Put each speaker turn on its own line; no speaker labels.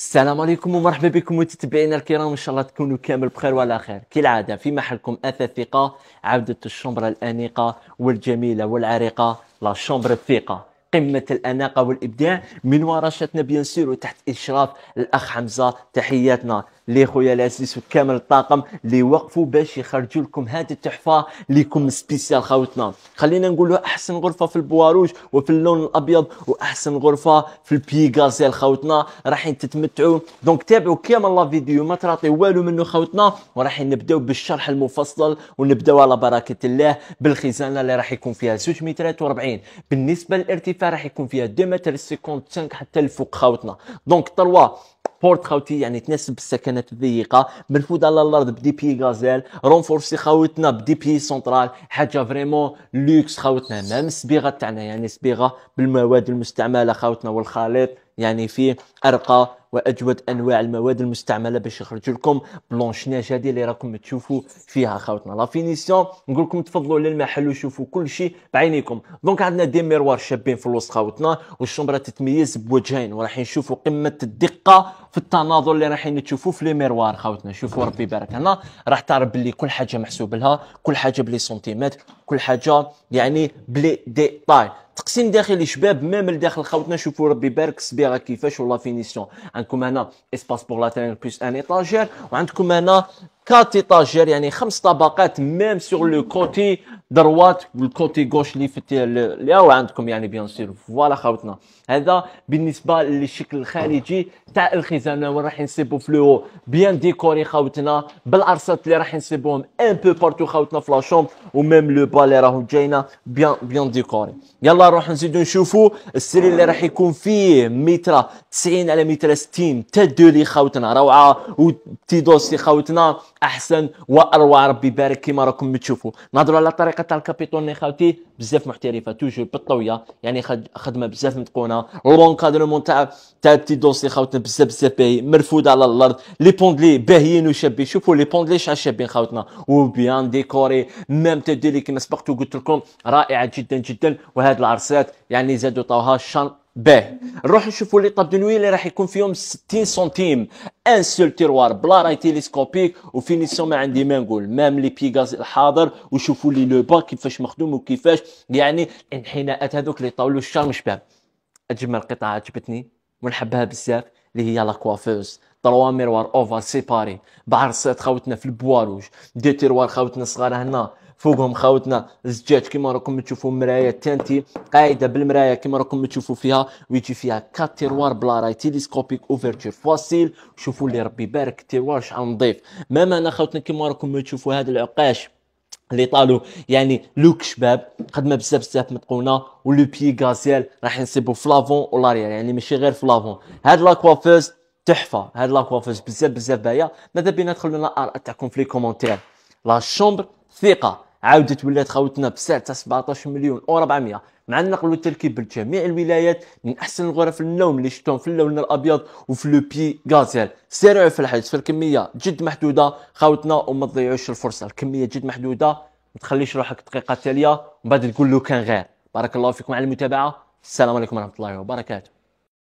السلام عليكم ومرحبا بكم متابعينا الكرام ان شاء الله تكونوا كامل بخير وعلى خير كالعاده في محلكم اثاث ثقه عوده الشمبره الانيقه والجميله والعريقه لا شمبر الثقه قمة الأناقة والإبداع من ورشتنا بيان سور وتحت إشراف الأخ حمزة تحياتنا لي خويا العزيز وكامل الطاقم اللي وقفوا باش يخرجوا لكم هذه التحفه ليكم سبيسيال خاوتنا خلينا نقولوا احسن غرفه في البواروج وفي اللون الابيض واحسن غرفه في البيغازي خاوتنا رايحين تتمتعوا دونك تابعوا كامل لا فيديو ما تراطي والو منه خاوتنا ورايحين نبداو بالشرح المفصل ونبداو على بركه الله بالخزانه اللي راح يكون فيها 2 مترات و40 بالنسبه للارتفاع راح يكون فيها 2 متر 55 حتى لفوق خاوتنا دونك 3 بورت خاوتي يعني تناسب السكنات الضيقه مرفوده على الارض بدي بي غازيل رونفورسي خاوتنا بدي بي سنترال حاجه فريمون لوكس خاوتنا مام الصبيغه تاعنا يعني صبيغه بالمواد المستعمله خاوتنا والخليط يعني فيه ارقى واجود انواع المواد المستعمله باش يخرج لكم بلونش هذه اللي راكم تشوفوا فيها خاوتنا لا فينيسيون نقول لكم تفضلوا للمحل وشوفوا كل شيء بعينيكم دونك عندنا دي ميروار شابين في الوسط خاوتنا والشمره تتميز بوجهين وراح نشوفوا قمه الدقه في التناظر اللي رايحين تشوفوه في لي ميروار خاوتنا شوفوا ربي يبارك هنا راح تعرف بلي كل حاجه محسوب لها كل حاجه بلي سنتيمتر كل حاجه يعني بلي ديتاي تقسيم داخلي شباب ميم داخل خاوتنا شوفوا ربي يبارك الصبيغه كيفاش ولا فينيسيون عندكم هنا اسباس بور لاترينال بلس ان ايطاجير وعندكم هنا كات ايطاجير يعني خمس طبقات ميم سور لو كوتي دروات والكوتي غوش اللي في اللي هو عندكم يعني بيان سير فوالا خاوتنا هذا بالنسبه للشكل الخارجي آه. تاع الخزانه وين راح نسيبو فلو بيان ديكوري خاوتنا بالارصات اللي راح نسيبوهم ان بو بارتو خاوتنا في لاشوم وميم لو با اللي راهم جاينا بيان بيان ديكوري يلا نروح نزيدو نشوفو السرير اللي راح يكون فيه متر 90 على متر 60 تدولي خاوتنا روعه وتيدوسي خاوتنا احسن واروع ربي يبارك كيما راكم تشوفوا نهضروا على طريقه الطريقه تاع الكابيتون اللي خاوتي بزاف محترفه توجور بالطويه يعني خدمه بزاف متقونه لونكادرمون تاع تاع تي دوسي خاوتنا بزاف بزاف باهي مرفوده على الارض لي بوندلي باهيين وشابين شوفوا لي بوندلي شحال شابين خاوتنا وبيان ديكوري ميم تديري كما سبقت وقلت لكم رائعه جدا جدا وهاد العرسات يعني زادوا طوها شان باه نروح نشوفوا لي طاب دو اللي راح يكون فيهم 60 سنتيم ان سول تيروار بلا راي تيليسكوبيك وفينيسيون ما عندي ما نقول مام لي بيغاز الحاضر وشوفوا لي لو با كيفاش مخدوم وكيفاش يعني الانحناءات هذوك اللي طاولوا الشرم شباب اجمل قطعه عجبتني ونحبها بزاف اللي هي لا كوافوز تروا ميروار اوفا سيباري بعرسات خاوتنا في البواروج دي تيروار خاوتنا صغار هنا فوقهم خاوتنا الزجاج كما راكم تشوفوا مرايا تانتي قاعده بالمرايا كما راكم تشوفوا فيها ويجي فيها كات تيروار بلا راي تيليسكوبيك اوفرتشر فاسيل شوفوا اللي ربي يبارك التيروار شحال نظيف ماما خاوتنا كما راكم تشوفوا هذا العقاش اللي طالو يعني لوك شباب خدمه بزاف بزاف متقونه ولو بي غازيل راح في فلافون ولاريال يعني ماشي غير فلافون هاد لاكوافوز تحفه هاد لاكوافوز بزاف بزاف باهيه ماذا بينا ندخلوا لنا ار تاعكم في لي كومونتير لا شومبر ثقه عاودت ولات خاوتنا بسعر تاع 17 مليون و400 مع النقل والتركيب لجميع الولايات من احسن الغرف النوم اللي شفتهم في اللون الابيض وفي لو بي غازيل سارعوا في الحجز في الكميه جد محدوده خاوتنا وما تضيعوش الفرصه الكميه جد محدوده ما تخليش روحك دقيقه تاليه ومن بعد تقول لو كان غير بارك الله فيكم على المتابعه السلام عليكم ورحمه الله وبركاته